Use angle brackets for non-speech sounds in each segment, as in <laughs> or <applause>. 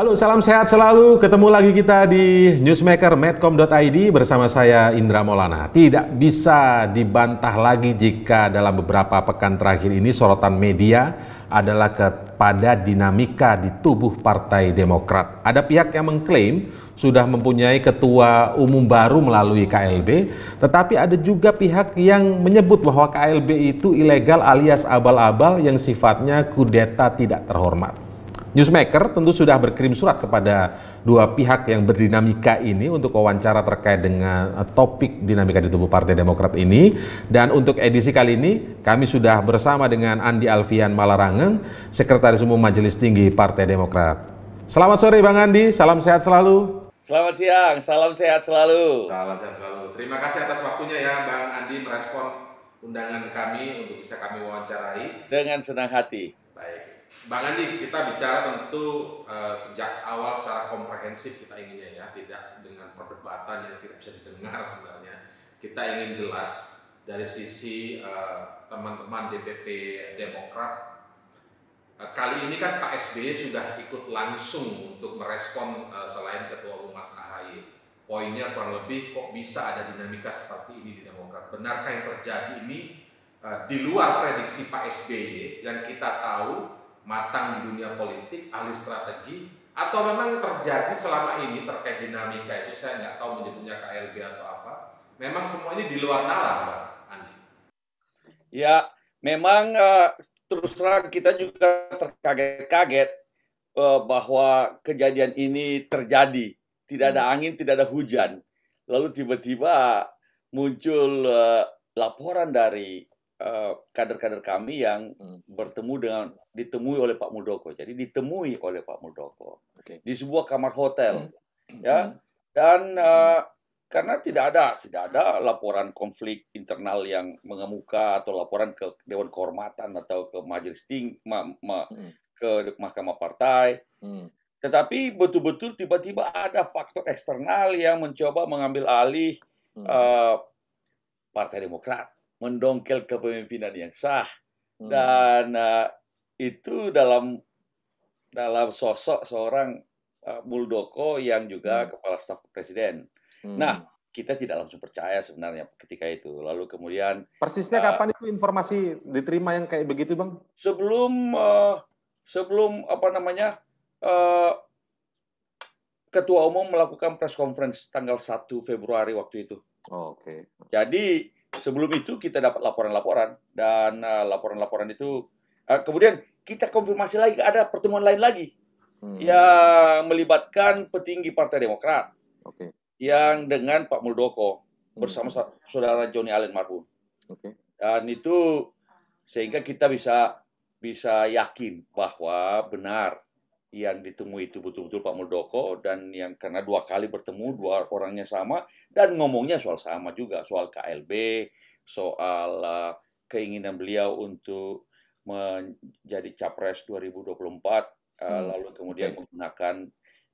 Halo, salam sehat selalu. Ketemu lagi kita di newsmaker medcom.id bersama saya Indra Maulana. Tidak bisa dibantah lagi jika dalam beberapa pekan terakhir ini sorotan media adalah kepada dinamika di tubuh Partai Demokrat. Ada pihak yang mengklaim sudah mempunyai ketua umum baru melalui KLB, tetapi ada juga pihak yang menyebut bahwa KLB itu ilegal alias abal-abal yang sifatnya kudeta tidak terhormat. Newsmaker tentu sudah berkirim surat kepada dua pihak yang berdinamika ini untuk wawancara terkait dengan eh, topik dinamika di tubuh Partai Demokrat ini. Dan untuk edisi kali ini kami sudah bersama dengan Andi Alfian Malarangeng, Sekretaris Umum Majelis Tinggi Partai Demokrat. Selamat sore Bang Andi, salam sehat selalu. Selamat siang, salam sehat selalu. Salam sehat selalu. Terima kasih atas waktunya ya Bang Andi merespon undangan kami untuk bisa kami wawancarai. Dengan senang hati. Baik. Bang Andi, kita bicara tentu uh, sejak awal secara komprehensif kita inginnya ya, tidak dengan perdebatan yang tidak bisa didengar sebenarnya. Kita ingin jelas dari sisi eh, teman-teman uh, DPP Demokrat. Uh, kali ini kan Pak SBY sudah ikut langsung untuk merespon uh, selain Ketua Umum Mas AHY. Poinnya kurang lebih kok bisa ada dinamika seperti ini di Demokrat. Benarkah yang terjadi ini di luar prediksi Pak SBY yang kita tahu matang di dunia politik, ahli strategi, atau memang terjadi selama ini terkait dinamika itu saya nggak tahu menyebutnya KLB atau apa. Memang semua ini di luar nalar, Andi. Ya, memang eh, terus terang kita juga terkaget-kaget eh, bahwa kejadian ini terjadi. Tidak ada hmm. angin, tidak ada hujan. Lalu tiba-tiba muncul eh, laporan dari Eh, kader-kader uh, kami yang hmm. bertemu dengan ditemui oleh Pak Muldoko. Jadi ditemui oleh Pak Muldoko okay. di sebuah kamar hotel, hmm. ya. Hmm. Dan uh, karena tidak ada tidak ada laporan konflik internal yang mengemuka atau laporan ke Dewan Kehormatan atau ke Majelis Tinggi ma, ma, hmm. ke Mahkamah Partai. Hmm. Tetapi betul-betul tiba-tiba ada faktor eksternal yang mencoba mengambil alih hmm. uh, Partai Demokrat mendongkel kepemimpinan yang sah hmm. dan uh, itu dalam dalam sosok seorang uh, Muldoko yang juga hmm. kepala staf presiden. Hmm. Nah, kita tidak langsung percaya sebenarnya ketika itu. Lalu kemudian persisnya uh, kapan itu informasi diterima yang kayak begitu, Bang? Sebelum uh, sebelum apa namanya? Uh, Ketua Umum melakukan press conference tanggal 1 Februari waktu itu. Oh, Oke. Okay. Jadi sebelum itu kita dapat laporan-laporan dan eh, laporan-laporan uh, itu uh, kemudian kita konfirmasi lagi ada pertemuan lain lagi hmm. yang melibatkan petinggi Partai Demokrat okay. yang dengan Pak Muldoko hmm. bersama saudara Joni Allen marhum okay. dan itu sehingga kita bisa bisa yakin bahwa benar yang ditemui itu betul-betul Pak Muldoko dan yang karena dua kali bertemu dua orangnya sama dan ngomongnya soal sama juga soal KLB soal uh, keinginan beliau untuk menjadi capres 2024 uh, eh, hmm. lalu kemudian okay. menggunakan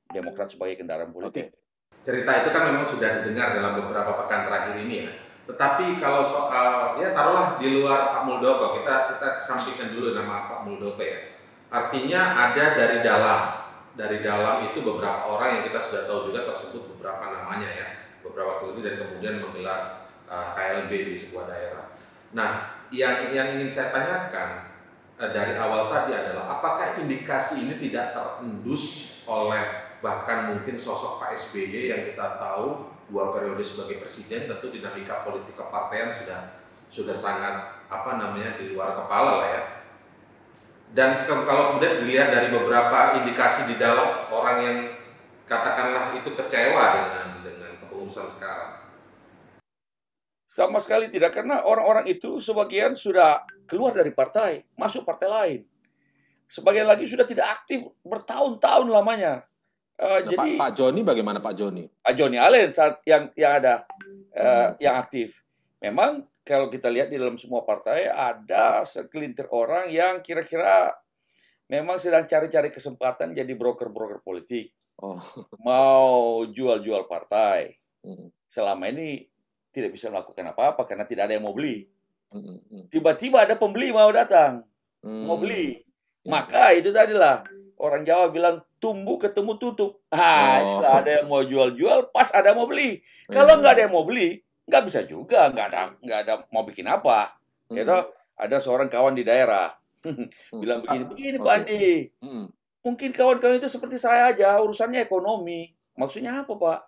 Demokrat sebagai kendaraan politik. Okay. Cerita itu kan memang sudah didengar dalam beberapa pekan terakhir ini ya. Tetapi kalau soal ya taruhlah di luar Pak Muldoko kita kita sampaikan dulu nama Pak Muldoko ya Artinya ada dari dalam. Dari dalam itu beberapa orang yang kita sudah tahu juga tersebut beberapa namanya ya, beberapa ini dan kemudian menggelar uh, eh, KLB di sebuah daerah. Nah, yang yang ingin saya tanyakan uh, dari awal tadi adalah apakah indikasi ini tidak terendus oleh bahkan mungkin sosok Pak SBY yang kita tahu dua periode sebagai presiden tentu dinamika politik kepartean sudah sudah sangat apa namanya di luar kepala lah ya dan ke, kalau kemudian dilihat dari beberapa indikasi di dalam orang yang katakanlah itu kecewa dengan dengan kepengurusan sekarang sama sekali tidak karena orang-orang itu sebagian sudah keluar dari partai masuk partai lain sebagian lagi sudah tidak aktif bertahun-tahun lamanya Uh, nah, jadi Pak, Pak Joni bagaimana Pak Joni? Pak Joni Allen saat yang yang ada uh, hmm. yang aktif. Memang kalau kita lihat di dalam semua partai ada sekelintir orang yang kira-kira memang sedang cari-cari kesempatan jadi broker-broker politik. Oh. Mau jual-jual partai. Hmm. Selama ini tidak bisa melakukan apa-apa karena tidak ada yang mau beli. Hmm, hmm, Tiba-tiba ada pembeli mau datang, mau beli. Ya. Maka itu tadilah orang Jawa bilang tumbuh ketemu tutup. Ah, oh. ada yang mau jual-jual, pas ada yang mau beli. Kalau nggak ada yang mau beli, nggak bisa juga nggak ada nggak ada mau bikin apa hmm. itu ada seorang kawan di daerah <laughs> hmm. bilang begini begini Pak Andi hmm. mungkin kawan-kawan itu seperti saya aja urusannya ekonomi maksudnya apa Pak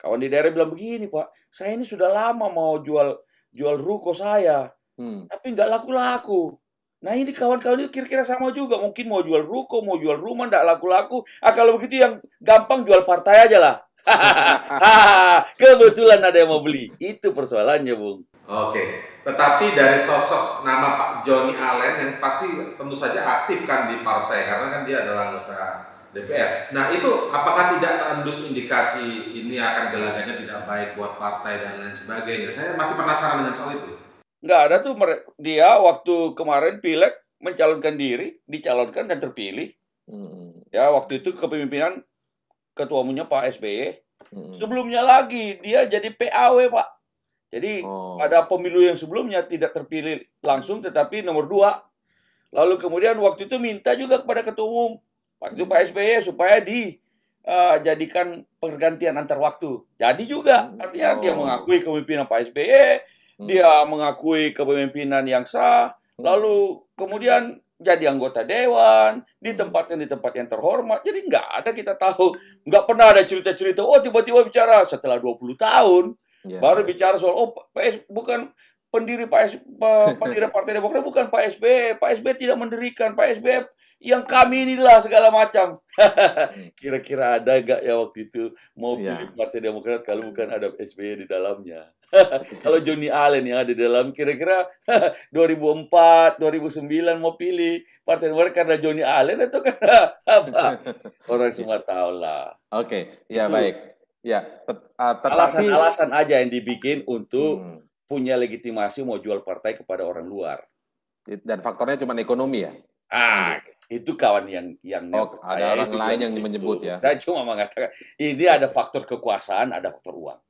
kawan di daerah bilang begini Pak saya ini sudah lama mau jual jual ruko saya hmm. tapi nggak laku-laku Nah ini kawan-kawan itu kira-kira sama juga. Mungkin mau jual ruko, mau jual rumah, nggak laku-laku. Ah kalau begitu yang gampang jual partai aja lah. <laughs> Kebetulan ada yang mau beli. Itu persoalannya, Bung. Oke. Tetapi dari sosok nama Pak Joni Allen yang pasti tentu saja aktif kan di partai karena kan dia adalah anggota DPR. Nah, itu apakah tidak terendus indikasi ini akan gelagatnya tidak baik buat partai dan lain sebagainya? Saya masih penasaran dengan soal itu. Nggak ada tuh dia waktu kemarin pilek mencalonkan diri, dicalonkan dan terpilih. Hmm. Ya, waktu itu kepemimpinan ketua umumnya Pak SBY. E. Hmm. Sebelumnya lagi dia jadi PAW Pak. Jadi oh. pada pemilu yang sebelumnya tidak terpilih langsung tetapi nomor dua. Lalu kemudian waktu itu minta juga kepada ketua umum waktu itu Pak SBY e, supaya di uh, jadikan pergantian antar waktu. Jadi juga artinya oh. dia mengakui kepemimpinan Pak SBY, e, hmm. dia mengakui kepemimpinan yang sah. Hmm. Lalu kemudian jadi anggota dewan, ditempatkan hmm. di tempat yang terhormat. Jadi nggak ada kita tahu, nggak pernah ada cerita-cerita, oh tiba-tiba bicara setelah 20 tahun, ya, baru bicara soal, oh PS bukan pendiri Pak S, pendiri Partai Demokrat bukan Pak SB, Pak SB tidak mendirikan, Pak SB yang kami inilah segala macam. <laughs> Kira-kira ada gak ya waktu itu mau ya. Partai Demokrat kalau bukan ada SB di dalamnya? <laughs> Kalau Johnny Allen yang ada di dalam kira-kira 2004, <laughs> 2009 mau pilih Partai luar karena Johnny Allen atau karena <laughs> apa? Orang semua tahu lah. Oke, okay. ya Itu. baik. Ya, ah, alasan-alasan aja yang dibikin untuk hmm. punya legitimasi mau jual partai kepada orang luar. Dan faktornya cuma ekonomi ya? Ah, iya. itu kawan yang yang oh, ada ya, orang lain yang menyebut itu. ya. Saya cuma mengatakan ini ada faktor kekuasaan, ada faktor uang.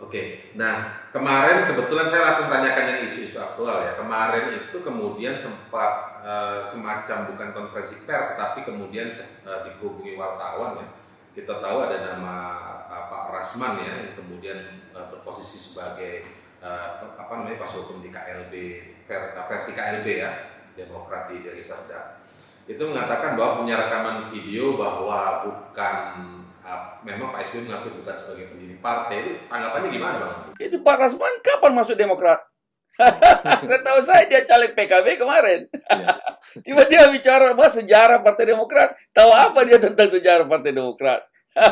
Oke, nah kemarin kebetulan saya langsung tanyakan yang isu-isu aktual ya. Kemarin itu kemudian sempat e, semacam bukan konferensi pers, tapi kemudian e, dihubungi wartawan ya. Kita tahu ada nama e, Pak Rasman ya, yang kemudian e, berposisi sebagai e, apa namanya pas hukum di KLB versi KLB ya, Demokrat di Deli Serdang. Itu mengatakan bahwa punya rekaman video bahwa bukan memang Pak SBY mengaku bukan sebagai pendiri partai itu tanggapannya gimana bang? Itu Pak Rasman kapan masuk Demokrat? Saya <laughs> tahu saya dia caleg PKB kemarin. Iya. <laughs> Tiba-tiba bicara mas sejarah Partai Demokrat. Tahu apa dia tentang sejarah Partai Demokrat? <laughs>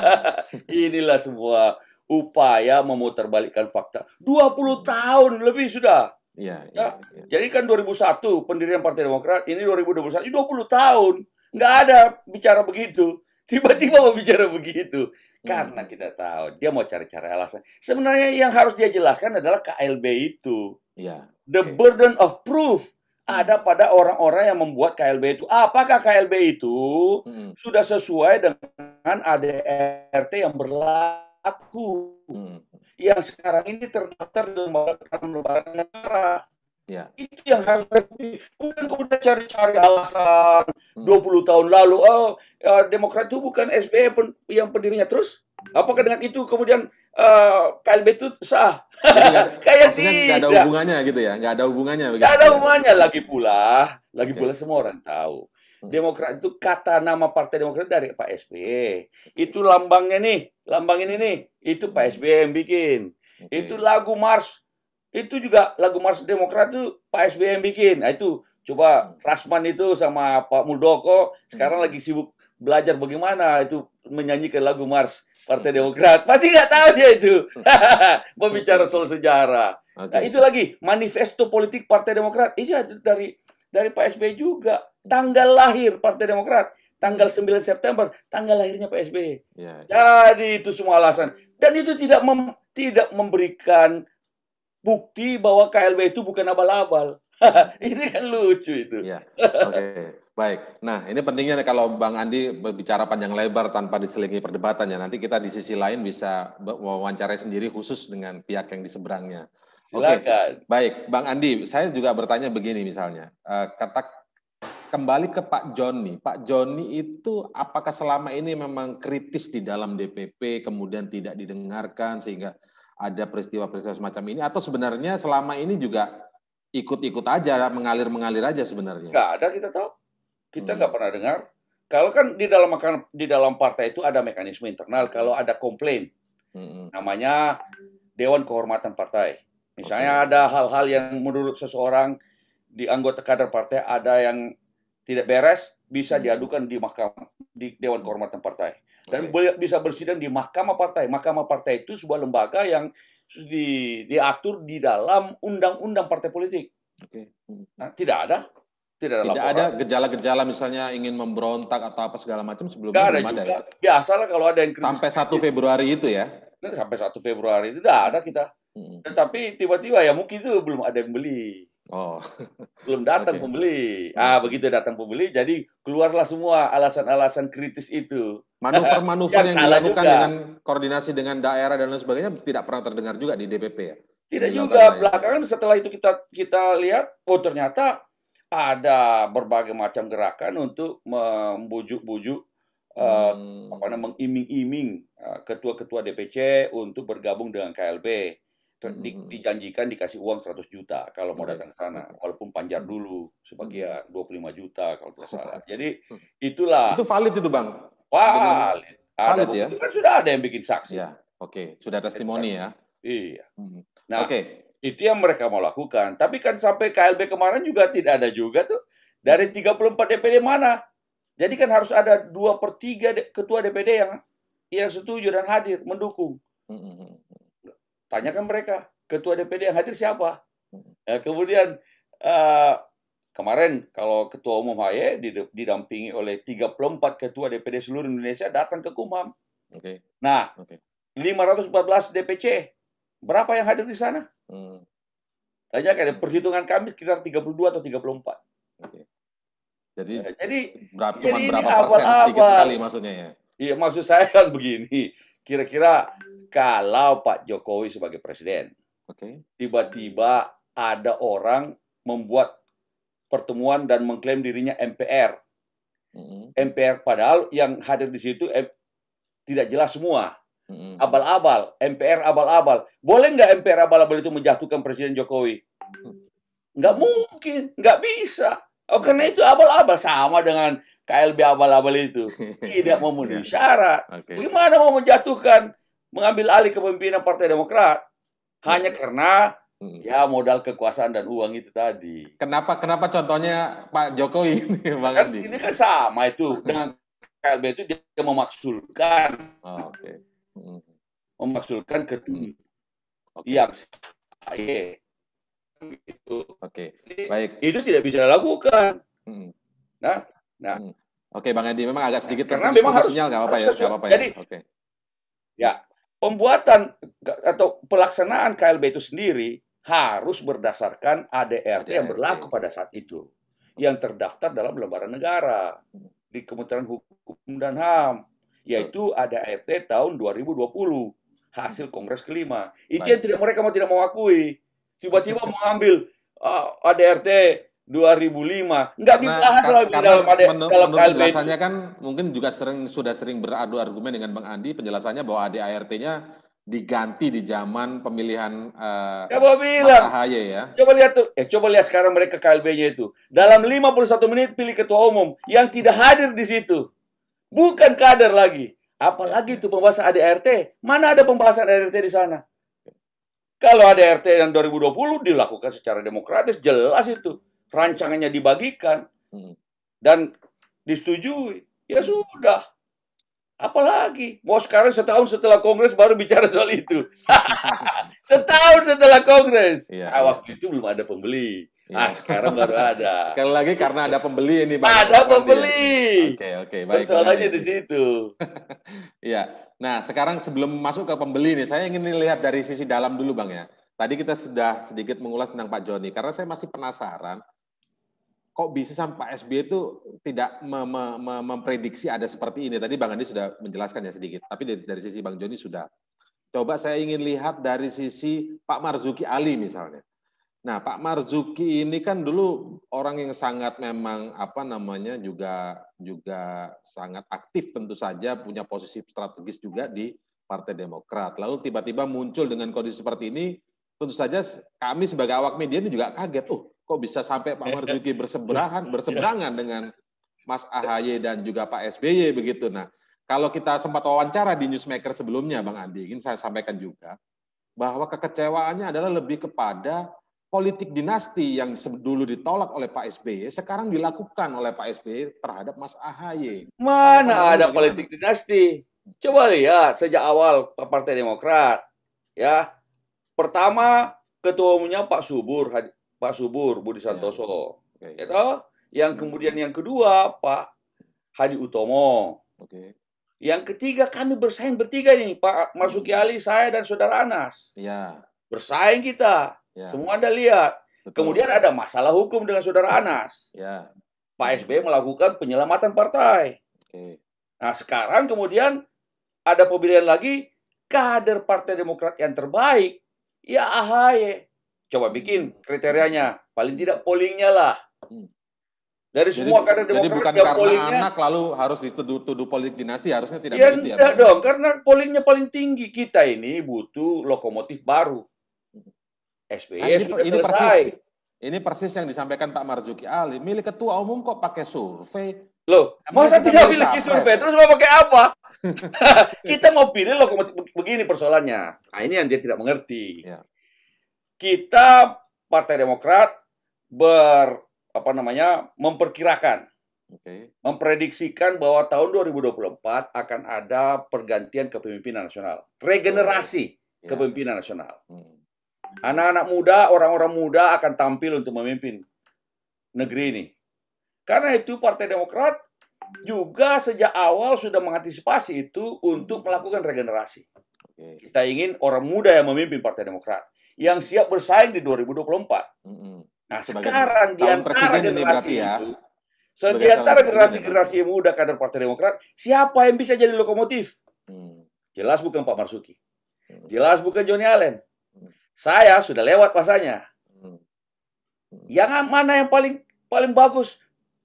Inilah semua upaya memutarbalikkan fakta. 20 tahun lebih sudah. Iya, ya, ya. Jadi kan 2001 pendirian Partai Demokrat, ini 2021, 20 tahun. Nggak ada bicara begitu tiba-tiba mau bicara begitu hmm. karena kita tahu dia mau cari cara alasan. Sebenarnya yang harus dia jelaskan adalah KLB itu. Ya. The burden of proof hmm. ada pada orang-orang yang membuat KLB itu. Apakah KLB itu hmm. sudah sesuai dengan ADRT yang berlaku? Hmm. Yang sekarang ini terdaftar dalam lembaga negara. Ya. Itu yang harus bukan kemudian cari-cari alasan hmm. 20 tahun lalu oh ya, Demokrat itu bukan SBY pen, yang pendirinya terus apakah dengan itu kemudian uh, eh, KLB itu sah? Iya. <laughs> Kayak tidak. ada hubungannya gitu ya, nggak ada hubungannya. Begitu. Nggak ada hubungannya lagi pula, lagi okay. pula semua orang tahu. Hmm. Demokrat itu kata nama Partai Demokrat dari Pak SBY. Itu lambangnya nih, lambang ini nih, itu Pak SBY yang bikin. Okay. Itu lagu Mars itu juga lagu Mars Demokrat itu Pak SBY yang bikin. Nah, itu coba hmm. Rasman itu sama Pak Muldoko sekarang hmm. lagi sibuk belajar bagaimana itu menyanyikan lagu Mars Partai hmm. Demokrat. pasti nggak tahu dia itu. Membicara <laughs> soal sejarah. Okay. Nah, itu lagi manifesto politik Partai Demokrat. Itu dari dari Pak SBY juga. Tanggal lahir Partai Demokrat tanggal 9 September tanggal lahirnya Pak SBY. Ya, ya. Jadi itu semua alasan dan itu tidak mem, tidak memberikan bukti bahwa KLB itu bukan abal-abal. <laughs> ini kan lucu itu. Ya. Oke. Okay. Baik. Nah, ini pentingnya kalau Bang Andi berbicara panjang lebar tanpa diselingi perdebatan ya. Nanti kita di sisi lain bisa wawancarai sendiri khusus dengan pihak yang di seberangnya. Silakan. Oke. Baik, Bang Andi, saya juga bertanya begini misalnya. Eh, kata kembali ke Pak Joni. Pak Joni itu apakah selama ini memang kritis di dalam DPP kemudian tidak didengarkan sehingga ada peristiwa-peristiwa semacam ini atau sebenarnya selama ini juga ikut-ikut aja mengalir-mengalir aja sebenarnya? Nggak ada kita tahu, kita hmm. pernah dengar. Kalau kan di dalam di dalam partai itu ada mekanisme internal. Kalau ada komplain, hmm. namanya Dewan Kehormatan Partai. Misalnya okay. ada hal-hal yang menurut seseorang di anggota kader partai ada yang tidak beres, bisa hmm. diadukan di mahkamah di Dewan Kehormatan Partai. Dan okay. bisa bersidang di mahkamah partai. Mahkamah partai itu sebuah lembaga yang di, diatur di dalam undang-undang partai politik. Okay. Hmm. Nah, tidak ada tidak ada tidak ada gejala-gejala misalnya ingin memberontak atau apa segala macam sebelumnya tidak ada juga. ya biasalah kalau ada yang kritis sampai 1 Februari itu ya nah, sampai 1 Februari itu tidak ada kita hmm. tetapi tiba-tiba ya mungkin itu belum ada yang beli Oh. Belum datang okay. pembeli. Ah, begitu datang pembeli jadi keluarlah semua alasan-alasan kritis itu. Manuver-manuver <laughs> yang, yang dilakukan juga. dengan koordinasi dengan daerah dan lain sebagainya tidak pernah terdengar juga di DPP ya. Tidak di juga belakangan setelah itu kita kita lihat oh ternyata ada berbagai macam gerakan untuk membujuk-bujuk eh, hmm. uh, apa namanya mengiming-iming eh, ketua-ketua DPC untuk bergabung dengan KLB di, dijanjikan dikasih uang 100 juta kalau mau datang ke sana walaupun panjar dulu sebagian 25 juta kalau tidak salah jadi mm. itulah itu valid itu bang valid ada valid ya kan sudah ada yang bikin saksi ya oke okay. sudah testimoni ya iya nah oke okay. itu yang mereka mau lakukan tapi kan sampai KLB kemarin juga tidak ada juga tuh dari 34 DPD mana jadi kan harus ada dua per tiga ketua DPD yang yang setuju dan hadir mendukung. Tanyakan mereka, ketua DPD yang hadir siapa? Hmm. Ya, kemudian uh, kemarin kalau ketua umum HY didampingi oleh 34 ketua DPD seluruh Indonesia datang ke Kumham. Oke. Okay. Nah, okay. 514 DPC berapa yang hadir di sana? Hmm. Tanyakan ya, hmm. perhitungan kami sekitar 32 atau 34. Okay. Jadi, ya, jadi berapa, jadi berapa persen awal, sedikit awal. sekali maksudnya ya? Iya maksud saya kan begini, kira-kira kalau Pak Jokowi sebagai presiden, tiba tiba-tiba ada orang membuat pertemuan dan mengklaim dirinya MPR, mm-hmm. MPR padahal yang hadir di situ eh, tidak jelas semua, mm-hmm. abal-abal, MPR abal-abal. Boleh nggak MPR abal-abal itu menjatuhkan Presiden Jokowi? Mm-hmm. Nggak mungkin, nggak bisa. Oh karena itu abal-abal sama dengan KLB abal-abal itu <laughs> tidak memenuhi iya. syarat. Okay. Bagaimana mau menjatuhkan mengambil alih kepemimpinan Partai Demokrat hanya hmm. karena hmm. ya modal kekuasaan dan uang itu tadi. Kenapa kenapa contohnya Pak Jokowi ini Bang kan, Ini kan sama itu hmm. dengan KLB itu dia memaksulkan oh, ah, okay. hmm. memaksulkan ketum okay. yang saya itu. Oke. Okay. Baik. Itu tidak bisa dilakukan. Hmm. Nah, nah. Hmm. Oke, okay, Bang Andi memang agak nah, sedikit nah, karena memang harus sinyal nggak apa-apa ya, nggak apa-apa ya. Jadi, okay. Ya, pembuatan atau pelaksanaan KLB itu sendiri harus berdasarkan ADRT yang berlaku pada saat itu yang terdaftar dalam lembaran negara di Kementerian Hukum dan HAM yaitu ADRT tahun 2020 hasil Kongres kelima itu yang tidak mereka mau tidak mau akui tiba-tiba mengambil uh, ah, ADRT 2005 nggak dibahas nah, lagi dalam ada dalam menurut penjelasannya kan mungkin juga sering sudah sering beradu argumen dengan Bang Andi penjelasannya bahwa ADART-nya diganti di zaman pemilihan uh, coba bilang ya coba lihat tuh eh coba lihat sekarang mereka KLB-nya itu dalam 51 menit pilih ketua umum yang tidak hadir di situ bukan kader lagi apalagi itu pembahasan ADRT mana ada pembahasan ADRT di sana kalau ADRT yang 2020 dilakukan secara demokratis jelas itu rancangannya dibagikan hmm. dan disetujui, ya sudah. Apalagi mau sekarang setahun setelah Kongres baru bicara soal itu. <laughs> setahun setelah Kongres. Ya, nah, ya. waktu itu belum ada pembeli. Ya. Nah, sekarang baru ada. <laughs> Sekali lagi karena ada pembeli ini Pak. Ada ya. pembeli. Oke oke okay, baik. Soalnya di situ. <laughs> Iya. nah sekarang sebelum masuk ke pembeli ini, saya ingin lihat dari sisi dalam dulu Bang ya. Tadi kita sudah sedikit mengulas tentang Pak Joni karena saya masih penasaran kok bisa sampai Pak SBY itu tidak me me memprediksi ada seperti ini. Tadi Bang Andi sudah menjelaskan ya sedikit, tapi dari, dari sisi Bang Joni sudah. Coba saya ingin lihat dari sisi Pak Marzuki Ali misalnya. Nah, Pak Marzuki ini kan dulu orang yang sangat memang apa namanya juga juga sangat aktif tentu saja punya posisi strategis juga di Partai Demokrat. Lalu tiba-tiba muncul dengan kondisi seperti ini, tentu saja kami sebagai awak media ini juga kaget. Oh, kok bisa sampai Pak Marzuki berseberangan <laughs> berseberangan dengan Mas AHY dan juga Pak SBY begitu. Nah, kalau kita sempat wawancara di newsmaker sebelumnya, Bang Andi, ingin saya sampaikan juga bahwa kekecewaannya adalah lebih kepada politik dinasti yang dulu ditolak oleh Pak SBY, sekarang dilakukan oleh Pak SBY terhadap Mas AHY. Mana ada politik politik dinasti? Coba lihat sejak awal Partai Demokrat, ya pertama ketua umumnya Pak Subur Pak Subur Budi ya. Santoso. Ya, Itu ya. yang hmm. kemudian yang kedua Pak Hadi Utomo. Oke. Yang ketiga kami bersaing bertiga nih Pak Marsuki Ali, saya dan Saudara Anas. Ya. Bersaing kita. Ya. Semua Anda lihat. Betul. Kemudian ada masalah hukum dengan Saudara Anas. Ya. Pak SBY melakukan penyelamatan partai. Oke. Nah, sekarang kemudian ada pemilihan lagi kader Partai Demokrat yang terbaik ya AHY Coba bikin kriterianya, paling tidak pollingnya lah. Hmm. Dari jadi, semua kader demokrat bukan yang karena pollingnya, anak lalu harus dituduh-tuduh politik dinasti harusnya tidak ya, begitu ya. dong, karena pollingnya paling tinggi kita ini butuh lokomotif baru. SBY nah, ini, sudah ini selesai. Persis, ini persis yang disampaikan Pak Marzuki Ali. Milih ketua umum kok pakai survei? Loh, Emang masa tidak kan milik survei? Terus mau pakai apa? <laughs> kita mau pilih lokomotif begini persoalannya. Nah, ini yang dia tidak mengerti. Ya kita Partai Demokrat ber apa namanya memperkirakan okay. memprediksikan bahwa tahun 2024 akan ada pergantian kepemimpinan nasional regenerasi okay. Ya. kepemimpinan nasional hmm. anak-anak hmm. muda orang-orang muda akan tampil untuk memimpin negeri ini karena itu Partai Demokrat juga sejak awal sudah mengantisipasi itu untuk melakukan regenerasi. Kita ingin orang muda yang memimpin Partai Demokrat yang siap bersaing di 2024. Mm -hmm. Nah, sekarang di antara ya. generasi ya. itu, so, di antara generasi-generasi muda kader Partai Demokrat, siapa yang bisa jadi lokomotif? Hmm. Jelas bukan Pak Marsuki. Hmm. Jelas bukan Johnny Allen. Hmm. Saya sudah lewat pasanya. Hmm. hmm. Yang mana yang paling paling bagus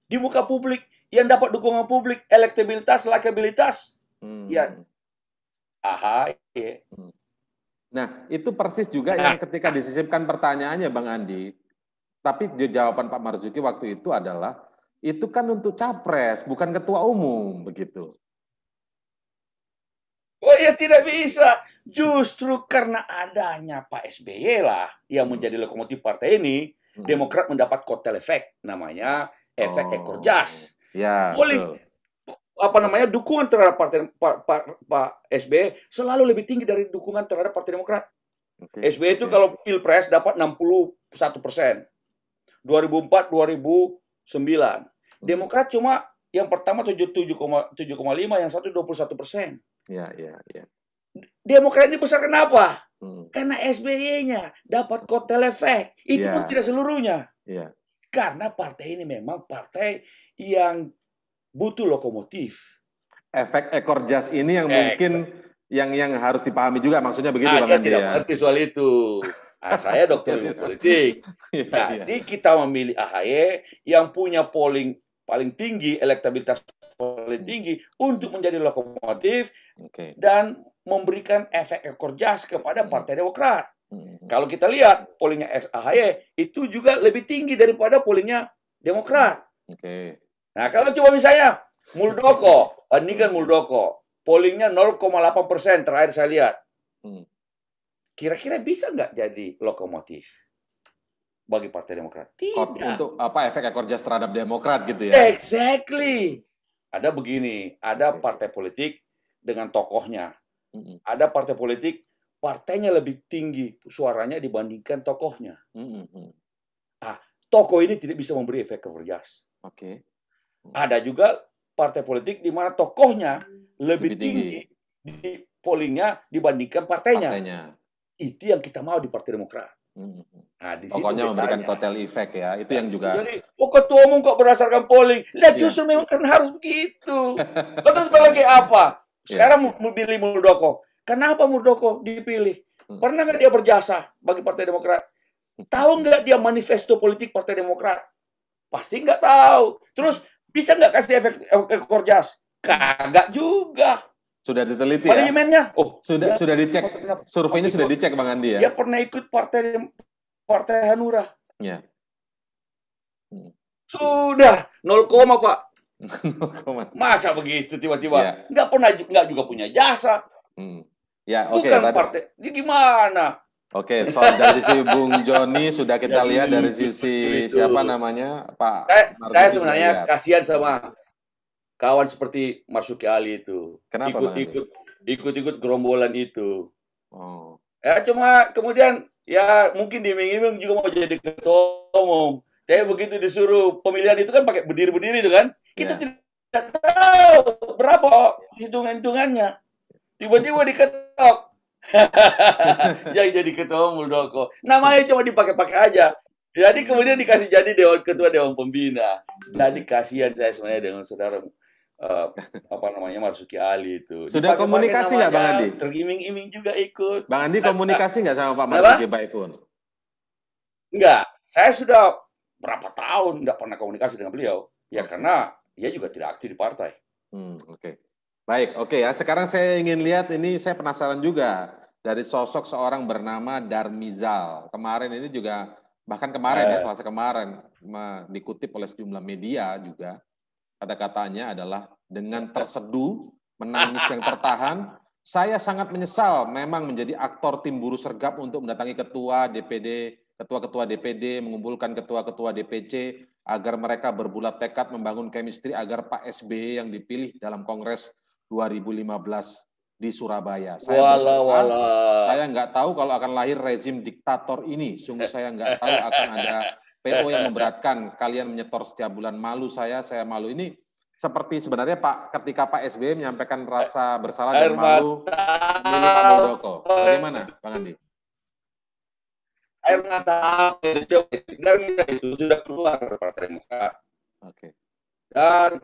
di muka publik yang dapat dukungan publik, elektabilitas, lakabilitas? Hmm. Ya. Aha, ya. Hmm. Nah, itu persis juga nah. yang ketika disisipkan pertanyaannya Bang Andi. Tapi jawaban Pak Marzuki waktu itu adalah itu kan untuk capres, bukan ketua umum begitu. Oh ya tidak bisa. Justru karena adanya Pak SBY lah yang menjadi lokomotif partai ini, Demokrat mendapat kotel efek namanya efek oh. ekor jas. Ya, Boleh betul apa namanya dukungan terhadap partai Pak pa, pa SBY e selalu lebih tinggi dari dukungan terhadap Partai Demokrat. Okay. SBY e itu kalau pilpres dapat 61 persen. 2004, 2009. Hmm. Demokrat cuma yang pertama 77,7,5, yang satu 21 persen. Ya, ya, ya. Demokrat ini besar kenapa? Hmm. Karena SBY-nya dapat kotel efek. Itu ya. pun tidak seluruhnya. Ya. Karena partai ini memang partai yang butuh lokomotif. Efek ekor jas ini yang mungkin yang yang harus dipahami juga maksudnya begitu ah, Bang tidak ya. mengerti soal itu. Nah, <laughs> saya dokter ilmu iya, iya. politik. Jadi iya, nah, kita memilih AHY yang punya polling paling tinggi, elektabilitas paling tinggi untuk menjadi lokomotif okay. dan memberikan efek ekor jas kepada hmm. Partai Demokrat. Hmm. Kalau kita lihat pollingnya AHY itu juga lebih tinggi daripada pollingnya Demokrat. Okay. Nah, kalau coba misalnya Muldoko, eh, kan Muldoko, pollingnya 0,8 persen terakhir saya lihat. Hmm. Kira-kira bisa nggak jadi lokomotif bagi Partai Demokrat? Tidak. Untuk apa efek ekor jas terhadap Demokrat gitu ya? Exactly. Ada begini, ada partai politik dengan tokohnya. Hmm. Ada partai politik, partainya lebih tinggi suaranya dibandingkan tokohnya. Hmm, ah, tokoh ini tidak bisa memberi efek ekor jas. Oke. Okay ada juga partai politik di mana tokohnya lebih, tinggi. tinggi di pollingnya dibandingkan partainya. partainya. Itu yang kita mau di Partai Demokrat. Hmm. Nah, di Pokoknya memberikan kotel efek ya, itu yang juga. Jadi, oh ketua umum kok berdasarkan polling? Nah justru memang karena harus gitu. Lalu terus apa? Iya. Sekarang ya. memilih Muldoko. Kenapa Muldoko dipilih? Hmm. Pernah nggak dia berjasa bagi Partai Demokrat? Tahu nggak dia manifesto politik Partai Demokrat? Pasti nggak tahu. Terus bisa nggak kasih efek, ekor jas? Kagak juga. Sudah diteliti Paling ya? Parlemennya. Oh, sudah ya, sudah dicek. Surveinya sudah dicek Bang Andi ya. Dia pernah ikut partai partai Hanura. Ya. Hmm. Sudah 0 koma, Pak. <laughs> Masa begitu tiba-tiba? Ya. pernah nggak juga punya jasa. Hmm. Ya, oke. Okay, Bukan tadi. partai. Ini gimana? Oke, okay, soal dari sisi Bung Joni sudah kita lihat dari sisi itu. siapa namanya Pak. Saya, saya sebenarnya lihat. kasihan sama kawan seperti Marsuki Ali itu. Kenapa? Ikut-ikut ikut-ikut gerombolan itu. Oh. Ya cuma kemudian ya mungkin diiming-iming juga mau jadi ketua umum. Tapi begitu disuruh pemilihan itu kan pakai berdiri-berdiri itu kan. Kita ya. tidak tahu berapa hitungan-hitungannya. Tiba-tiba diketok <laughs> yang jadi ketua Muldoko. Namanya cuma dipakai-pakai aja. Jadi kemudian dikasih jadi dewan ketua dewan pembina. Jadi kasihan saya sebenarnya dengan saudara uh, apa namanya Marzuki Ali itu. Sudah dipakai komunikasi nggak Bang Andi? Tergiming-iming juga ikut. Bang Andi komunikasi nggak sama Pak Marzuki by phone? Enggak. Saya sudah berapa tahun nggak pernah komunikasi dengan beliau. Ya oh. karena dia juga tidak aktif di partai. Hmm, Oke. Okay. Baik, oke okay ya. Sekarang saya ingin lihat ini saya penasaran juga dari sosok seorang bernama Darmizal. Kemarin ini juga bahkan kemarin ya selasa eh. kemarin dikutip oleh sejumlah media juga kata-katanya adalah dengan terseduh menangis yang tertahan saya sangat menyesal memang menjadi aktor tim buru sergap untuk mendatangi ketua DPD ketua-ketua DPD mengumpulkan ketua-ketua DPC agar mereka berbulat tekad membangun chemistry agar Pak SBY e yang dipilih dalam Kongres 2015 di Surabaya. Saya wala, wala. saya nggak tahu kalau akan lahir rezim diktator ini. Sungguh saya nggak tahu akan ada PO yang memberatkan. Kalian menyetor setiap bulan malu saya, saya malu. Ini seperti sebenarnya Pak ketika Pak SBY menyampaikan rasa bersalah dan malu milik Pak Muldoko. Bagaimana, Bang Andi? Air mata itu sudah keluar dari muka. Oke. Okay. Dan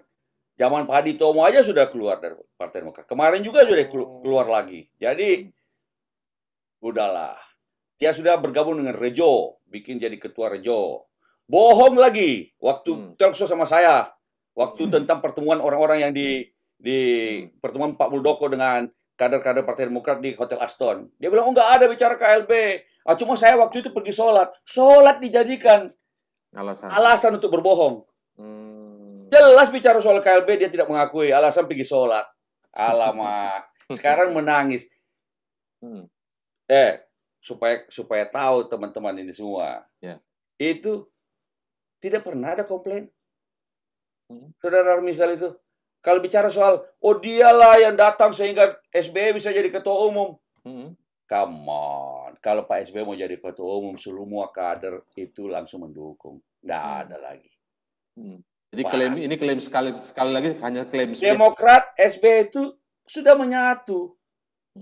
Zaman Pak Hadi Tomo aja sudah keluar dari Partai Demokrat. Kemarin juga sudah oh. keluar lagi. Jadi udahlah. Dia sudah bergabung dengan Rejo, bikin jadi ketua Rejo. Bohong lagi waktu hmm. telkso sama saya. Waktu hmm. tentang pertemuan orang-orang yang di di hmm. pertemuan Pak Muldoko dengan kader-kader Partai Demokrat di Hotel Aston. Dia bilang, oh nggak ada bicara KLB. Ah, cuma saya waktu itu pergi sholat. Sholat dijadikan alasan, alasan untuk berbohong. Hmm. Jelas bicara soal KLB dia tidak mengakui alasan pergi sholat. Alamak. <laughs> Sekarang menangis. Hmm. Eh, supaya supaya tahu teman-teman ini semua. Yeah. Itu tidak pernah ada komplain. Hmm. Saudara misal itu, kalau bicara soal oh dialah yang datang sehingga SBY bisa jadi ketua umum. Hmm. Come on, kalau Pak SBY mau jadi ketua umum, semua kader itu langsung mendukung. Nggak hmm. ada lagi. Jadi Wah. klaim ini klaim sekali sekali lagi hanya klaim Demokrat SB itu sudah menyatu.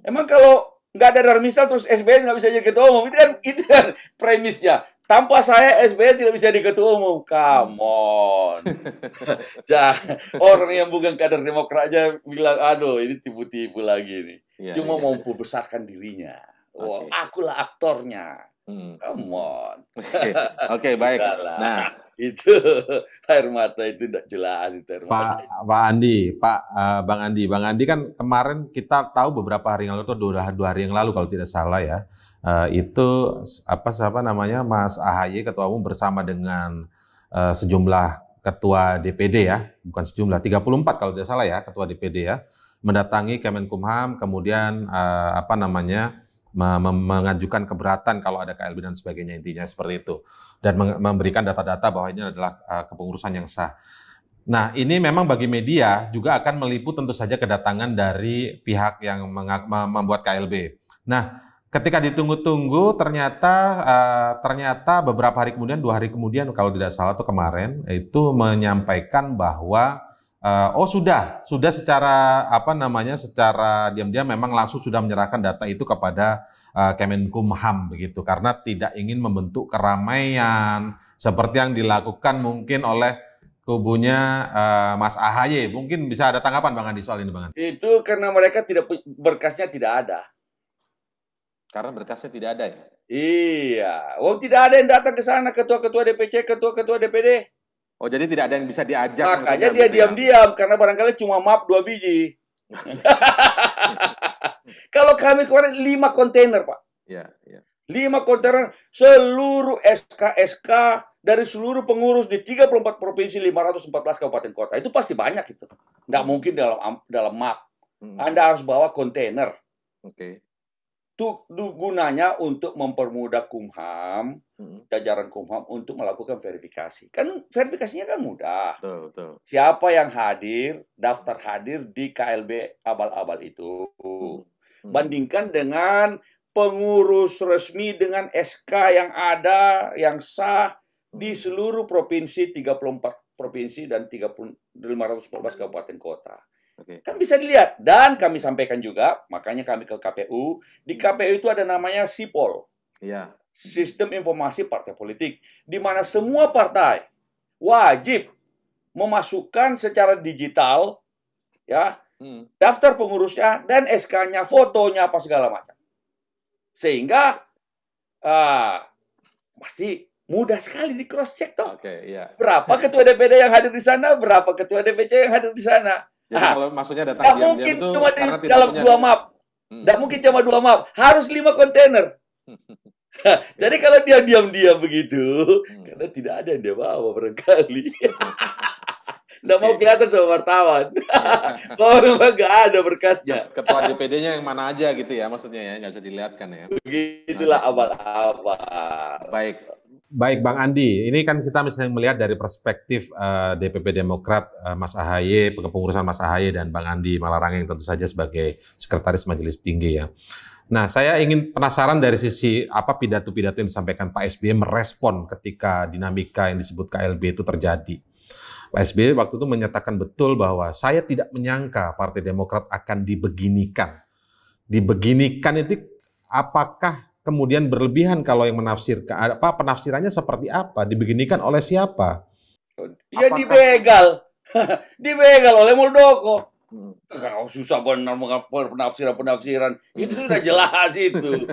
Emang kalau nggak ada Darmisal terus SB nggak bisa jadi ketua umum itu kan <laughs> itu kan premisnya. Tanpa saya SB tidak bisa jadi ketua umum. Come hmm. on. <laughs> <laughs> orang yang bukan kader Demokrat aja bilang aduh ini tipu-tipu lagi nih. Ya, Cuma ya. mampu besarkan dirinya. Wow, okay. akulah aktornya. Hmm. Come on. Oke, okay. okay, baik. Udahlah. Nah, itu <laughs> air mata itu tidak jelas itu air mata. Pak, Andi, Pak uh, Bang Andi, Bang Andi kan kemarin kita tahu beberapa hari yang lalu atau dua, dua hari yang lalu kalau tidak salah ya uh, itu apa siapa namanya Mas Ahy Ketua Umum bersama dengan uh, sejumlah Ketua DPD ya, bukan sejumlah 34 kalau tidak salah ya Ketua DPD ya mendatangi Kemenkumham kemudian uh, apa namanya mengajukan keberatan kalau ada KLB dan sebagainya intinya seperti itu dan memberikan data-data bahwa ini adalah eh, kepengurusan yang sah. Nah, ini memang bagi media juga akan meliput tentu saja kedatangan dari pihak yang membuat KLB. Nah, ketika ditunggu-tunggu ternyata eh, ternyata beberapa hari kemudian dua hari kemudian kalau tidak salah tuh kemarin itu menyampaikan bahwa Uh, oh sudah, sudah secara apa namanya, secara diam-diam memang langsung sudah menyerahkan data itu kepada uh, Kemenkumham begitu, karena tidak ingin membentuk keramaian seperti yang dilakukan mungkin oleh kubunya uh, Mas AHY Mungkin bisa ada tanggapan Bang Andi soal ini Bang Andi. Itu karena mereka tidak berkasnya tidak ada. Karena berkasnya tidak ada ya? Iya. Oh tidak ada yang datang ke sana ketua-ketua DPC, ketua-ketua DPD. Oh jadi tidak ada yang bisa diajak. Makanya dia diam-diam karena barangkali cuma map dua biji. <laughs> Kalau kami kemarin lima kontainer pak. Ya, ya. Lima kontainer seluruh SK-SK dari seluruh pengurus di 34 provinsi 514 kabupaten kota itu pasti banyak itu. Nggak hmm. mungkin dalam dalam map. Hmm. Anda harus bawa kontainer. Oke. Okay tuh gunanya untuk mempermudah Kumham, hmm. jajaran Kumham untuk melakukan verifikasi. Kan verifikasinya kan mudah. Betul, betul. Siapa yang hadir, daftar hadir di KLB abal-abal itu. Hmm. hmm. Bandingkan dengan pengurus resmi dengan SK yang ada yang sah di hmm. seluruh provinsi 34 provinsi dan 30, 514 kabupaten kota. Okay. Kan bisa dilihat. Dan kami sampaikan juga, makanya kami ke KPU. Di hmm. KPU itu ada namanya SIPOL. Yeah. Sistem Informasi Partai Politik. Di mana semua partai wajib memasukkan secara digital ya hmm. daftar pengurusnya dan SK-nya, fotonya apa segala macam. Sehingga uh, pasti mudah sekali di cross check toh. Okay, iya. yeah. Berapa ketua DPD yang hadir di sana, berapa ketua DPC yang hadir di sana jadi ah. kalau maksudnya datang nggak diam-diam mungkin itu cuma di dalam punya... dua map. tidak hmm. mungkin cuma dua map. Harus lima kontainer. <laughs> Jadi kalau dia diam-diam begitu, hmm. karena tidak ada yang dia bawa berkali. Tidak <laughs> mau kelihatan sama wartawan. Kalau <laughs> memang nggak ada berkasnya. Ketua DPD-nya yang mana aja gitu ya maksudnya ya, nggak bisa dilihatkan ya. Begitulah abal-abal. Nah. Baik, Baik, Bang Andi. Ini kan kita misalnya melihat dari perspektif uh, eh, DPP Demokrat, uh, Mas Ahaye, kepengurusan Mas Ahaye dan Bang Andi Malarang yang tentu saja sebagai Sekretaris Majelis Tinggi ya. Nah, saya ingin penasaran dari sisi apa pidato-pidato yang disampaikan Pak SBY merespon ketika dinamika yang disebut KLB itu terjadi. Pak SBY waktu itu menyatakan betul bahwa saya tidak menyangka Partai Demokrat akan dibeginikan. Dibeginikan itu apakah kemudian berlebihan kalau yang menafsirkan apa penafsirannya seperti apa dibeginikan oleh siapa? Ya Apakah... dibegal, <laughs> dibegal oleh Muldoko. Hmm. Kalau susah benar penafsiran penafsiran hmm. itu sudah jelas itu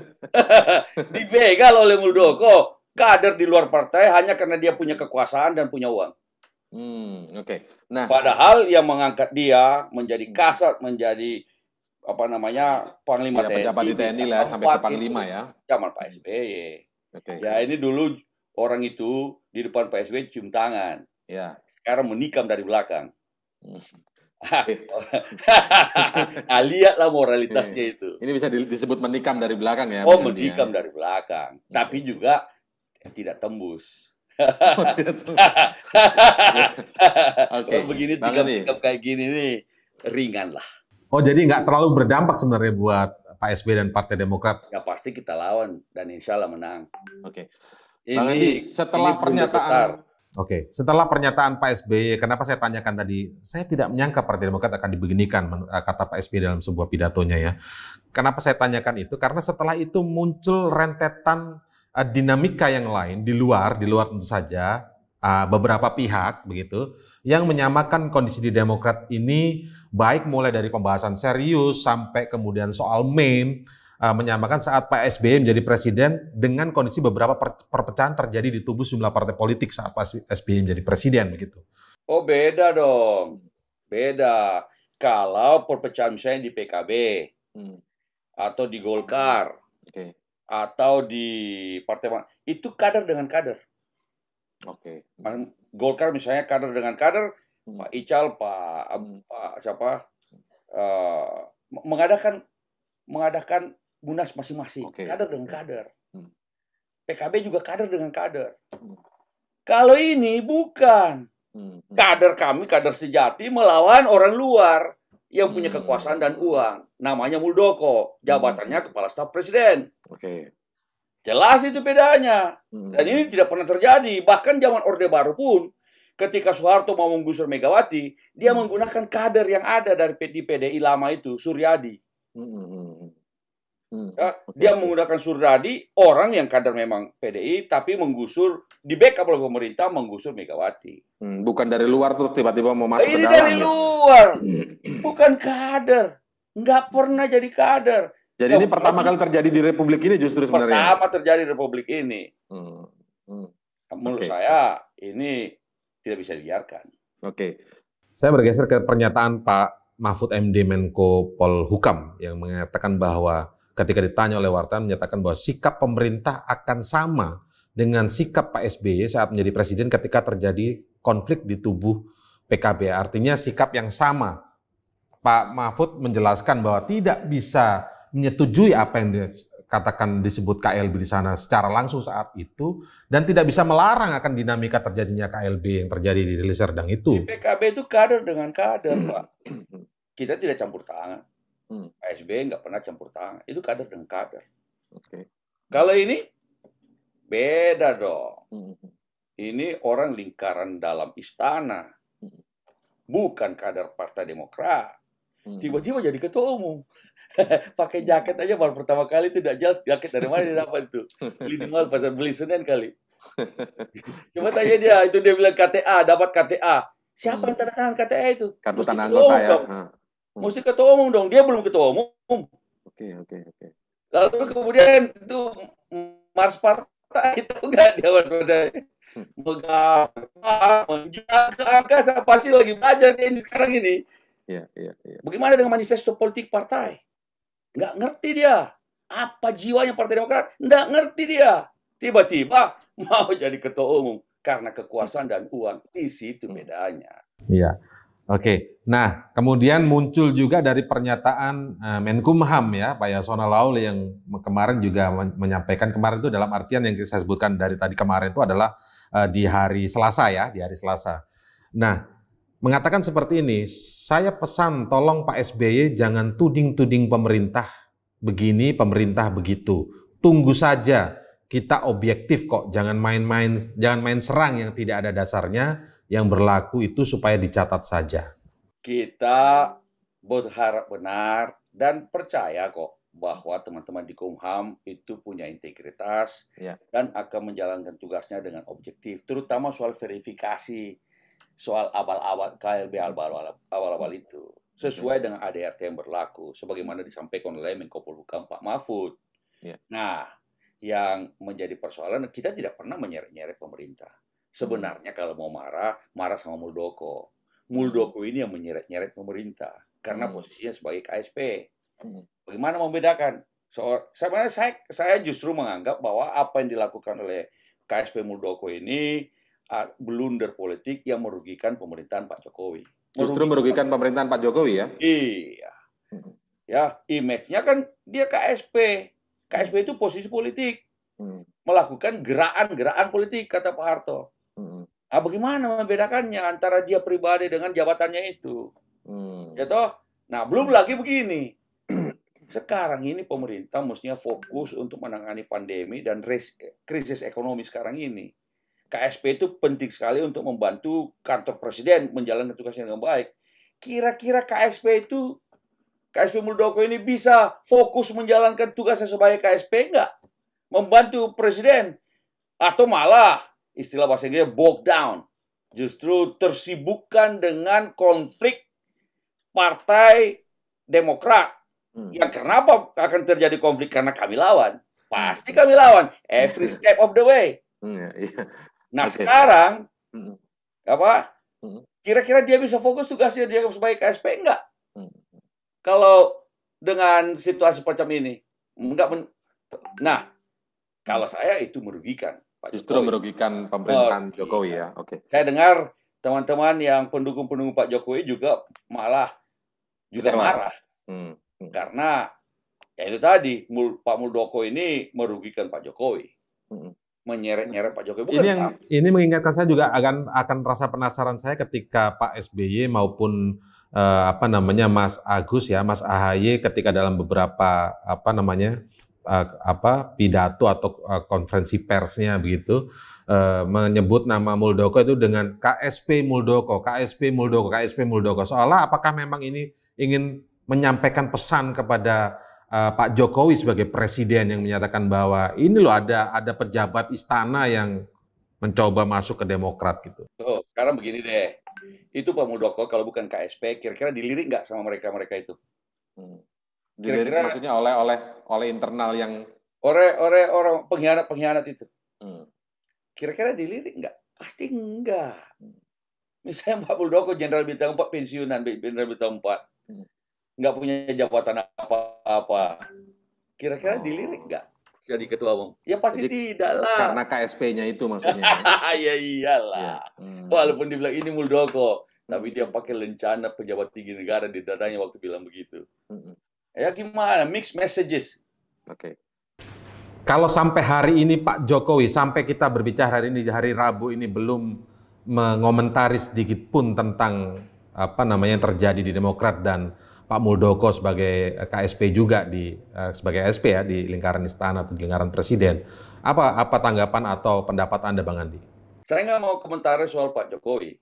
<laughs> dibegal oleh Muldoko kader di luar partai hanya karena dia punya kekuasaan dan punya uang. Hmm, oke. Okay. Nah, padahal yang mengangkat dia menjadi hmm. kasat, menjadi apa namanya panglima ya, TNI. Pejabat di TNI lah sampai ke panglima ya. Zaman Pak SBY. Okay. Ya ini dulu orang itu di depan Pak SBY cium tangan. Ya. Sekarang menikam dari belakang. Hmm. aliat <laughs> nah, lihatlah moralitasnya ini, itu. Ini bisa disebut menikam dari belakang ya. Oh, ya. menikam ya. dari belakang. Tapi juga tidak tembus. oh, tidak tembus. <laughs> okay. begini tiga kayak gini nih ringan lah. Oh jadi nggak terlalu berdampak sebenarnya buat Pak SBY dan Partai Demokrat? Ya pasti kita lawan dan insya Allah menang. Oke. Okay. Ini Edi, setelah ini pernyataan. Oke, okay. setelah pernyataan Pak SBY, kenapa saya tanyakan tadi, saya tidak menyangka Partai Demokrat akan dibeginikan, eh, kata Pak SBY dalam sebuah pidatonya ya. Kenapa saya tanyakan itu? Karena setelah itu muncul rentetan eh, dinamika yang lain di luar, di luar tentu saja eh, beberapa pihak begitu yang menyamakan kondisi di Demokrat ini baik mulai dari pembahasan serius sampai kemudian soal meme eh, menyamakan saat Pak SBY menjadi presiden dengan kondisi beberapa perpecahan terjadi di tubuh sejumlah partai politik saat Pak SBY menjadi presiden begitu. Oh beda dong, beda. Kalau perpecahan misalnya di PKB hmm. atau di Golkar okay. atau di partai itu kader dengan kader. Oke. Okay. Golkar misalnya kader dengan kader, hmm. Pak Ical, Pak, hmm. Pak siapa uh, mengadakan mengadakan munas masing-masing, okay. kader dengan kader. Hmm. PKB juga kader dengan kader. Hmm. Kalau ini bukan hmm, hmm. kader kami, kader sejati melawan orang luar yang punya hmm. kekuasaan dan uang. Namanya Muldoko, jabatannya hmm. kepala staf presiden. Oke. Okay. Jelas itu bedanya. Hmm. Dan ini tidak pernah terjadi. Bahkan zaman Orde Baru pun, ketika Soeharto mau menggusur Megawati, dia hmm. menggunakan kader yang ada dari di PDI lama itu, Suryadi. Hmm, ya, dia menggunakan Suryadi, orang yang kader memang PDI, tapi menggusur, di backup oleh pemerintah, menggusur Megawati. Bukan dari luar terus tiba-tiba mau masuk Ini ke dalam. Ini ya? dari luar, bukan kader. Nggak pernah jadi kader jadi oh, ini pertama kali terjadi di Republik ini justru sebenarnya. Pertama terjadi di Republik ini. Hmm. Hmm. Menurut okay. saya ini tidak bisa dibiarkan. Oke. Okay. Saya bergeser ke pernyataan Pak Mahfud MD Menko Polhukam yang mengatakan bahwa ketika ditanya oleh wartawan menyatakan bahwa sikap pemerintah akan sama dengan sikap Pak SBY saat menjadi presiden ketika terjadi konflik di tubuh PKB. Artinya sikap yang sama. Pak Mahfud menjelaskan bahwa tidak bisa menyetujui apa yang dikatakan disebut KLB di sana secara langsung saat itu dan tidak bisa melarang akan dinamika terjadinya KLB yang terjadi di Deli Serdang itu. Di PKB itu kader dengan kader, hmm. Pak. Hmm. Kita tidak campur tangan. Hmm. Pak nggak pernah campur tangan. Itu kader dengan kader. Okay. Kalau ini beda dong. Hmm. Ini orang lingkaran dalam istana, hmm. bukan kader Partai Demokrat. Hmm. tiba-tiba jadi ketua umum <laughs> pakai hmm. jaket aja baru pertama kali itu tidak jelas jaket dari mana dia dapat itu <laughs> beli di mal pasar beli senin kali coba tanya dia itu dia bilang KTA dapat KTA siapa hmm. yang tanda tangan KTA itu kartu tanda anggota ya dong. mesti ketua umum dong dia belum ketua umum oke okay, oke okay, oke okay. lalu kemudian itu Mars Partai itu enggak dia Mars Partai menjaga angkasa pasti lagi belajar ini sekarang ini ya, ya, ya. Bagaimana dengan manifesto politik partai? Nggak ngerti dia. Apa jiwanya Partai Demokrat? Nggak ngerti dia. Tiba-tiba <laughs> mau jadi ketua umum karena kekuasaan dan uang. Di situ bedanya. Iya. Oke. Nah, kemudian muncul juga dari pernyataan uh, Menkumham ya, Pak Yasona Lauli yang kemarin juga men menyampaikan kemarin itu dalam artian yang saya sebutkan dari tadi kemarin itu adalah uh, di hari Selasa ya, di hari Selasa. Nah, mengatakan seperti ini, saya pesan tolong Pak SBY jangan tuding-tuding pemerintah begini, pemerintah begitu. Tunggu saja, kita objektif kok, jangan main-main, jangan main serang yang tidak ada dasarnya, yang berlaku itu supaya dicatat saja. Kita berharap benar dan percaya kok bahwa teman-teman di Kumham itu punya integritas ya. dan akan menjalankan tugasnya dengan objektif, terutama soal verifikasi soal awal-awal KLB hmm. awal-awal hmm. itu sesuai dengan ADRT yang berlaku sebagaimana disampaikan oleh Menko Polhukam Pak Mahfud. Yeah. Nah, yang menjadi persoalan kita tidak pernah menyeret-nyeret pemerintah. Sebenarnya hmm. kalau mau marah, marah sama Muldoko. Muldoko ini yang menyeret-nyeret pemerintah karena posisinya sebagai KSP. Bagaimana membedakan? Soal, sebenarnya saya, saya justru menganggap bahwa apa yang dilakukan oleh KSP Muldoko ini blunder politik yang merugikan pemerintahan Pak Jokowi. Justru merugikan pemerintahan Pak Jokowi ya? Iya. Hmm. Ya, image-nya kan dia KSP. KSP itu posisi politik. Hmm. Melakukan gerakan-gerakan politik, kata Pak Harto. Ah, Nah, bagaimana membedakannya antara dia pribadi dengan jabatannya itu? Hmm. Ya toh? Nah, belum lagi begini. <clears throat> Sekarang ini pemerintah mestinya fokus untuk menangani pandemi dan krisis ekonomi sekarang ini KSP itu penting sekali untuk membantu kantor presiden menjalankan tugasnya dengan baik. Kira-kira KSP itu, KSP Muldoko ini bisa fokus menjalankan tugasnya sebagai KSP enggak? Membantu presiden? Atau malah, istilah bahasa Inggrisnya, bog down. Justru tersibukkan dengan konflik partai Demokrat. Hmm. Yang kenapa akan terjadi konflik? Karena kami lawan. Pasti kami lawan. Every step of the way. ya, ya. Nah okay. sekarang hmm. apa? Kira-kira dia bisa fokus tugasnya dia sebagai KSP enggak? Hmm. Kalau dengan situasi macam ini, enggak men Nah, kalau saya itu merugikan. Pak Justru Jokowi. merugikan pemerintahan oh, Jokowi iya. ya. Oke. Okay. Saya dengar teman-teman yang pendukung-pendukung Pak Jokowi juga malah juga marah. Hmm. hmm. Karena ya itu tadi Pak Muldoko ini merugikan Pak Jokowi. Hmm menyeret-nyeret Pak Jokowi. Bukan, ini yang ini mengingatkan saya juga akan akan rasa penasaran saya ketika Pak SBY maupun eh, apa namanya Mas Agus ya Mas AHY ketika dalam beberapa apa namanya eh, apa pidato atau eh, konferensi persnya begitu eh, menyebut nama Muldoko itu dengan KSP Muldoko, KSP Muldoko, KSP Muldoko. Seolah apakah memang ini ingin menyampaikan pesan kepada uh, Pak Jokowi sebagai presiden yang menyatakan bahwa ini loh ada ada pejabat istana yang mencoba masuk ke Demokrat gitu. Oh, sekarang begini deh. Itu Pak Muldoko kalau bukan KSP kira-kira dilirik nggak sama mereka-mereka itu? Hmm. kira -kira, maksudnya oleh oleh oleh internal yang oleh oleh orang pengkhianat-pengkhianat itu. Hmm. Kira-kira dilirik nggak? Pasti enggak. Hmm. Misalnya Pak Muldoko Jenderal Bintang empat pensiunan Jenderal Bintang empat. Hmm nggak punya jabatan apa-apa. Kira-kira oh. dilirik nggak jadi ketua umum? Ya pasti jadi, tidak lah. Karena KSP-nya itu maksudnya. Ya? <laughs> ya iyalah. Ya. Hmm. Walaupun dibilang ini Muldoko, tapi dia pakai lencana pejabat tinggi negara di dadanya waktu bilang begitu. Hmm. Ya gimana? Mix messages. Oke. Okay. Kalau sampai hari ini Pak Jokowi, sampai kita berbicara hari ini hari Rabu ini belum mengomentari sedikit pun tentang apa namanya yang terjadi di Demokrat dan Pak Muldoko sebagai eh, KSP juga di eh, sebagai SP ya di lingkaran istana atau di lingkaran presiden. Apa apa tanggapan atau pendapat Anda Bang Andi? Saya nggak mau komentari soal Pak Jokowi.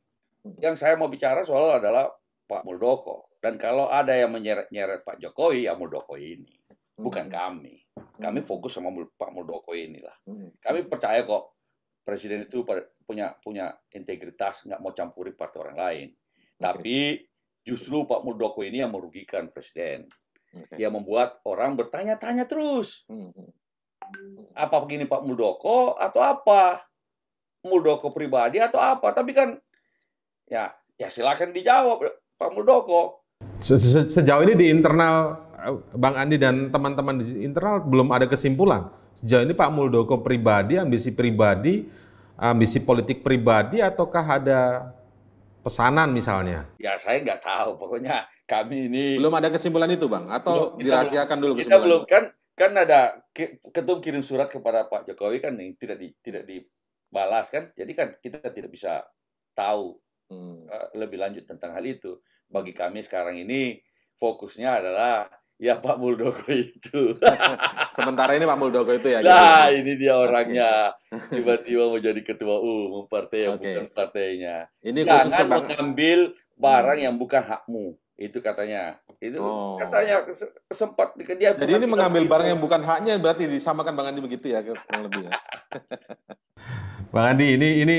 Yang saya mau bicara soal adalah Pak Muldoko. Dan kalau ada yang menyeret-nyeret Pak Jokowi, ya Muldoko ini. Bukan hmm. kami. Kami hmm. fokus sama Pak Muldoko inilah. Hmm. Kami percaya kok presiden itu punya punya integritas, nggak mau campuri partai orang lain. Tapi Justru Pak Muldoko ini yang merugikan presiden. Okay. Dia membuat orang bertanya-tanya terus. Hmm, hmm. Apa begini Pak Muldoko atau apa? Muldoko pribadi atau apa? Tapi kan ya ya silakan dijawab Pak Muldoko. Sejauh ini di internal eh, Bang Andi dan teman-teman di internal belum ada kesimpulan. Sejauh ini Pak Muldoko pribadi, ambisi pribadi, ambisi politik pribadi ataukah ada pesanan misalnya? Ya saya nggak tahu, pokoknya kami ini belum ada kesimpulan itu bang, atau belum, dirahasiakan dulu kesimpulan? Kita belum kan kan ada ketum kirim surat kepada Pak Jokowi kan yang tidak di, tidak dibalas kan, jadi kan kita tidak bisa tahu hmm. Eh, lebih lanjut tentang hal itu. Bagi kami sekarang ini fokusnya adalah Ya Pak Muldoko itu. <laughs> Sementara ini Pak Muldoko itu ya. Nah gitu. ini dia orangnya <laughs> tiba-tiba mau jadi ketua umum partai yang okay. bukan partainya. Ini Jangan mau ngambil barang hmm. yang bukan hakmu itu katanya itu oh. katanya sempat dia jadi ini mengambil barang yang bukan haknya berarti disamakan bang Andi begitu ya kurang lebih ya <laughs> bang Andi ini ini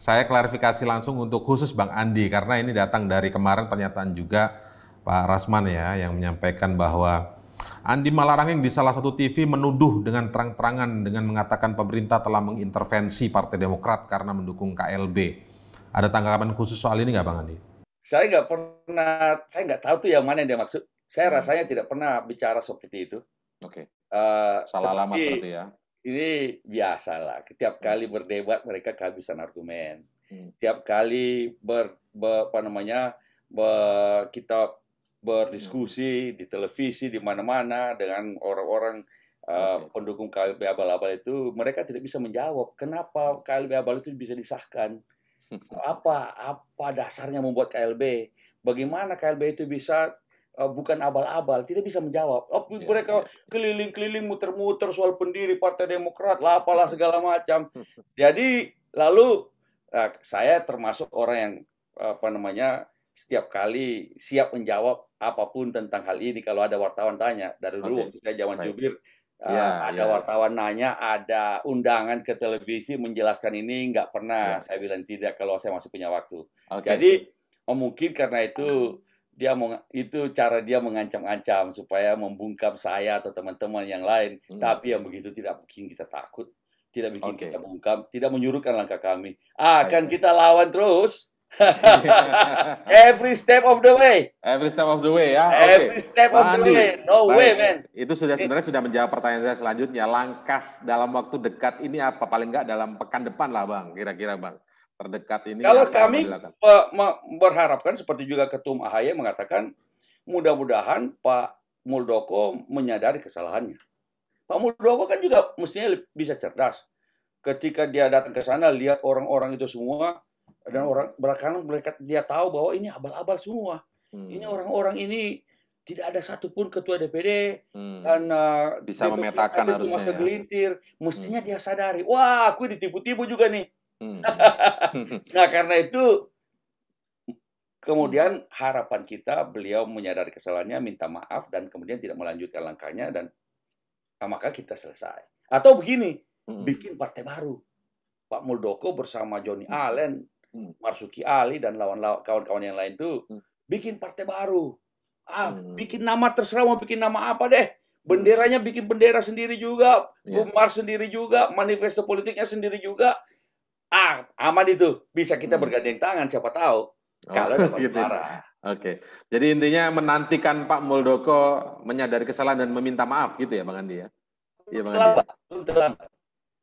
saya klarifikasi langsung untuk khusus bang Andi karena ini datang dari kemarin pernyataan juga Pak Rasman ya yang menyampaikan bahwa Andi Malarangeng di salah satu TV menuduh dengan terang-terangan dengan mengatakan pemerintah telah mengintervensi Partai Demokrat karena mendukung KLB. Ada tanggapan khusus soal ini nggak Bang Andi? Saya nggak pernah, saya nggak tahu tuh yang mana yang dia maksud. Saya hmm. rasanya tidak pernah bicara seperti itu. Oke. Okay. Uh, eh, Salah alamat berarti ya. Ini biasalah. Setiap kali berdebat mereka kehabisan argumen. Hmm. Tiap kali ber, ber apa namanya ber, kita berdiskusi hmm. di televisi di mana-mana dengan orang-orang uh, pendukung KLB abal-abal itu mereka tidak bisa menjawab kenapa KLB abal itu bisa disahkan <laughs> apa apa dasarnya membuat KLB bagaimana KLB itu bisa uh, bukan abal-abal tidak bisa menjawab oh, yeah, mereka iya. keliling-keliling yeah. muter-muter soal pendiri Partai Demokrat lah apalah <laughs> segala macam <laughs> jadi lalu uh, saya termasuk orang yang apa namanya setiap kali siap menjawab apapun tentang hal ini kalau ada wartawan tanya dari dulu okay. waktu zaman right. jubir uh, ada ya. wartawan nanya ada undangan ke televisi menjelaskan ini nggak pernah ya. saya bilang tidak kalau saya masih punya waktu okay. jadi oh, mungkin karena itu dia mau itu cara dia mengancam-ancam supaya membungkam saya atau teman-teman yang lain hmm. tapi yang begitu tidak mungkin kita takut tidak bikin okay. kita bungkam tidak menyuruhkan langkah kami akan ah, kita lawan terus <laughs> Every step of the way. Every step of the way ya. Okay. Every step of Andi. the way. No Baik. way man. Itu sudah sebenarnya sudah menjawab pertanyaan saya selanjutnya. Langkah dalam waktu dekat ini apa? Paling nggak dalam pekan depan lah bang. Kira-kira bang. Terdekat ini. Kalau kami berharapkan seperti juga Ketum Ahaye mengatakan mudah-mudahan Pak Muldoko menyadari kesalahannya. Pak Muldoko kan juga mestinya bisa cerdas. Ketika dia datang ke sana lihat orang-orang itu semua dan orang belakangan mereka dia tahu bahwa ini abal-abal semua hmm. ini orang-orang ini tidak ada satupun ketua DPD hmm. dan uh, bisa DPD memetakan harusnya masa segelintir ya. mestinya hmm. dia sadari wah aku ditipu-tipu juga nih hmm. <laughs> nah karena itu kemudian hmm. harapan kita beliau menyadari kesalahannya minta maaf dan kemudian tidak melanjutkan langkahnya dan nah, maka kita selesai atau begini hmm. bikin partai baru Pak Muldoko bersama Johnny hmm. Allen Hmm. Marsuki Ali dan lawan kawan-kawan yang lain tuh hmm. bikin partai baru. Ah, hmm. bikin nama terserah mau bikin nama apa deh. Benderanya hmm. bikin bendera sendiri juga, yeah. sendiri juga, manifesto politiknya sendiri juga. Ah, aman itu. Bisa kita hmm. bergandeng tangan siapa tahu. Oh, kalau dapat gitu. marah. Ya. Oke, jadi intinya menantikan Pak Muldoko menyadari kesalahan dan meminta maaf gitu ya, Bang Andi ya? Iya, Bang Belum terlambat.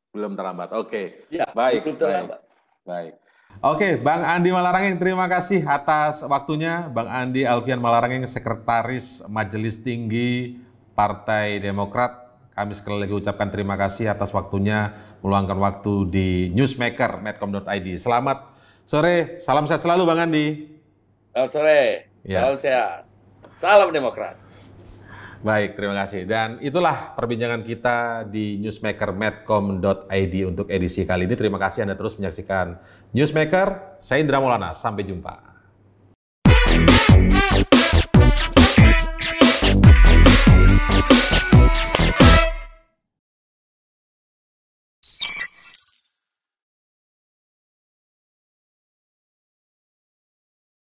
Belum terlambat. Oke. Okay. Ya, baik. Belum terlambat. Baik. baik. Oke, Bang Andi Malarangeng, terima kasih atas waktunya. Bang Andi Alfian Malarangeng, Sekretaris Majelis Tinggi Partai Demokrat. Kami sekali lagi ucapkan terima kasih atas waktunya meluangkan waktu di Newsmaker Medcom.id. Selamat sore, salam sehat selalu Bang Andi. Selamat sore, iya. salam sehat, salam Demokrat. Baik, terima kasih. Dan itulah perbincangan kita di newsmaker.medcom.id untuk edisi kali ini. Terima kasih Anda terus menyaksikan Newsmaker. Saya Indra Maulana, sampai jumpa.